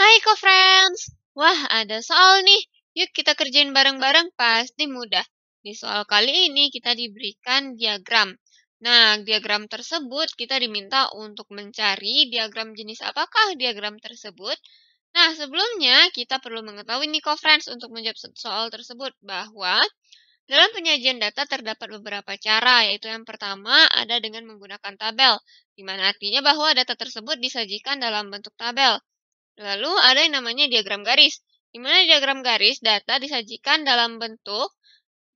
Hai co-friends, wah ada soal nih, yuk kita kerjain bareng-bareng pasti mudah. Di soal kali ini kita diberikan diagram. Nah, diagram tersebut kita diminta untuk mencari diagram jenis apakah diagram tersebut. Nah, sebelumnya kita perlu mengetahui nih co-friends untuk menjawab soal tersebut bahwa dalam penyajian data terdapat beberapa cara, yaitu yang pertama ada dengan menggunakan tabel, di mana artinya bahwa data tersebut disajikan dalam bentuk tabel. Lalu ada yang namanya diagram garis, di mana diagram garis data disajikan dalam bentuk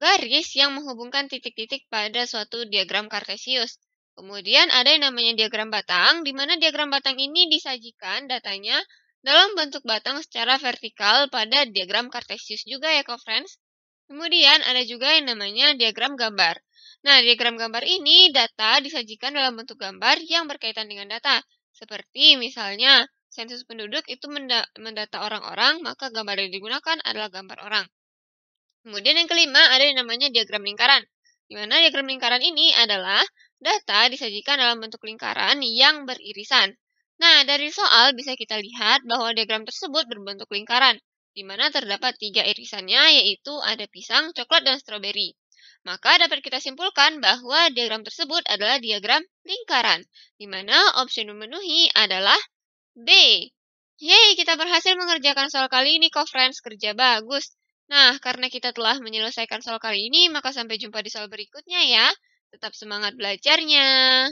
garis yang menghubungkan titik-titik pada suatu diagram kartesius. Kemudian ada yang namanya diagram batang, di mana diagram batang ini disajikan datanya dalam bentuk batang secara vertikal pada diagram kartesius juga ya, co-friends. Kemudian ada juga yang namanya diagram gambar. Nah, diagram gambar ini data disajikan dalam bentuk gambar yang berkaitan dengan data, seperti misalnya sensus penduduk itu mendata orang-orang, maka gambar yang digunakan adalah gambar orang. Kemudian yang kelima ada yang namanya diagram lingkaran. Di mana diagram lingkaran ini adalah data disajikan dalam bentuk lingkaran yang beririsan. Nah, dari soal bisa kita lihat bahwa diagram tersebut berbentuk lingkaran, di mana terdapat tiga irisannya yaitu ada pisang, coklat, dan stroberi. Maka dapat kita simpulkan bahwa diagram tersebut adalah diagram lingkaran, di mana opsi yang memenuhi adalah B. Yeay, kita berhasil mengerjakan soal kali ini kok, friends. Kerja bagus. Nah, karena kita telah menyelesaikan soal kali ini, maka sampai jumpa di soal berikutnya ya. Tetap semangat belajarnya.